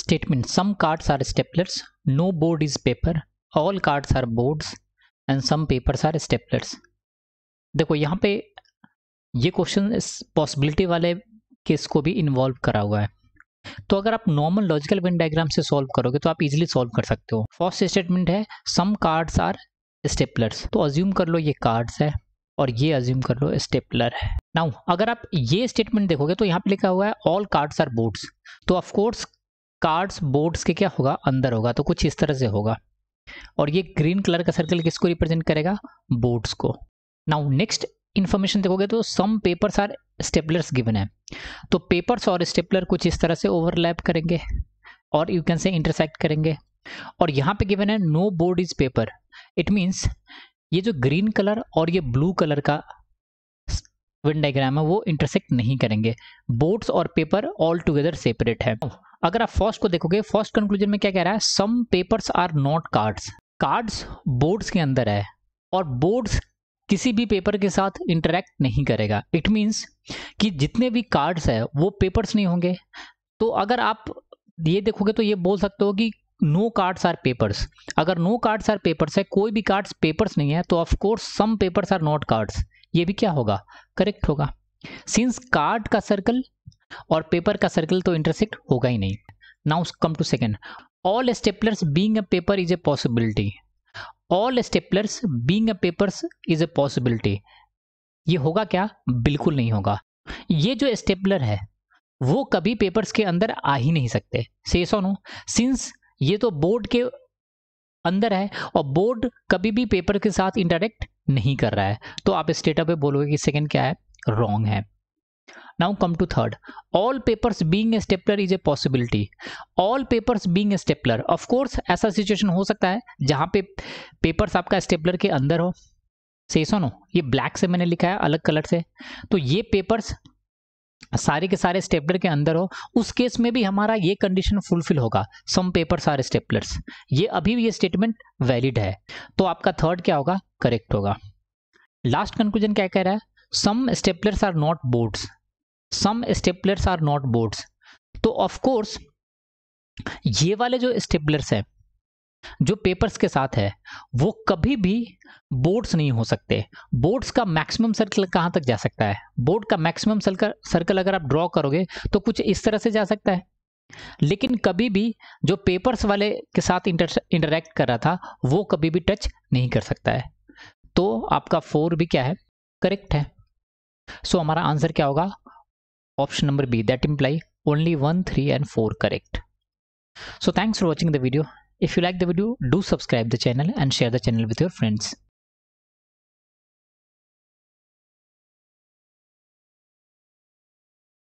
Statement Some cards are staplers, no board is paper, all cards are boards, and some papers are staplers देखो यहाँ पे ये question possibility वाले case को भी इन्वॉल्व करा हुआ है तो अगर आप नॉर्मल लॉजिकल वेन डायग्राम से सॉल्व करोगे तो आप इजीली सॉल्व कर सकते हो फर्स्ट स्टेटमेंट है सम कार्ड्स आर स्टेपलर्स तो अज्यूम कर लो ये कार्ड्स है और ये अज्यूम कर लो स्टेपलर है नाउ अगर आप ये स्टेटमेंट देखोगे तो यहाँ पे लिखा हुआ है ऑल कार्ड्स आर बोर्ड्स तो ऑफकोर्स कार्ड्स बोर्ड्स के क्या होगा अंदर होगा तो कुछ इस तरह से होगा और ये ग्रीन कलर का सर्कल किसको रिप्रेजेंट करेगा बोर्ड्स को नाउ नेक्स्ट इन्फॉर्मेशन देखोगे तो some papers are staplers given है तो पेपर्स और स्टेपलर कुछ इस तरह से ओवरलैप करेंगे और यू कैन से इंटरसेक्ट करेंगे और यहाँ पे गिवन है no board is paper it means ये जो ग्रीन कलर और ये ब्लू कलर का विन डायग्राम है वो इंटरसेक्ट नहीं करेंगे बोर्ड्स और पेपर ऑल टुगेदर सेपरेट है अगर आप फर्स्ट को देखोगे फर्स्ट कंक्लूजन में क्या कह रहा है some papers are not cards cards boards के अंदर है और बोर्ड्स किसी भी पेपर के साथ इंटरेक्ट नहीं करेगा इट मीन्स कि जितने भी कार्ड्स है वो पेपर्स नहीं होंगे तो अगर आप ये देखोगे तो ये बोल सकते हो कि नो कार्ड्स आर पेपर्स अगर नो कार्ड्स आर पेपर्स है कोई भी कार्ड्स पेपर्स नहीं है तो of course some papers are not cards ये भी क्या होगा करेक्ट होगा सिंस कार्ड का सर्कल और पेपर का सर्कल तो इंटरसेक्ट होगा ही नहीं now come to second all staplers being a paper is a possibility all staplers being a papers is a possibility ये होगा क्या बिल्कुल नहीं होगा ये जो स्टेपलर है वो कभी पेपर्स के अंदर आ ही नहीं सकते सेसो नो सिंस ये तो बोर्ड के अंदर है और बोर्ड कभी भी पेपर के साथ इंटरेक्ट नहीं कर रहा है तो आप इस पे बोलोगे कि सेकंड क्या है रॉन्ग है now come to third all papers being a stapler is a possibility all papers being a ऐसा सिचुएशन हो सकता है जहां पे पेपर्स आपका स्टेपलर के अंदर हो से सुनो ये ब्लैक से मैंने लिखा है अलग कलर से तो ये पेपर्स सारे के सारे स्टेपलर के अंदर हो उस केस में भी हमारा ये कंडीशन फुलफिल होगा सम पेपर सारे स्टेपलर्स ये अभी भी ये स्टेटमेंट वैलिड है तो आपका थर्ड क्या होगा करेक्ट होगा लास्ट कंक्लूजन क्या कह रहा है some staplers are not boards some staplers are not boards तो ऑफकोर्स ये वाले जो स्टेपलर्स हैं जो पेपर्स के साथ है वो कभी भी बोर्ड्स नहीं हो सकते बोर्ड्स का मैक्सिमम सर्कल कहाँ तक जा सकता है बोर्ड का मैक्सिमम सर्कल सर्कल अगर आप ड्रॉ करोगे तो कुछ इस तरह से जा सकता है लेकिन कभी भी जो पेपर्स वाले के साथ इंटरेक्ट कर रहा था वो कभी भी टच नहीं कर सकता है तो आपका फोर भी क्या है करेक्ट है सो so, हमारा आंसर क्या होगा option number B that imply only one three and four correct so thanks for watching the video If you like the video, do subscribe the channel and share the channel with your friends.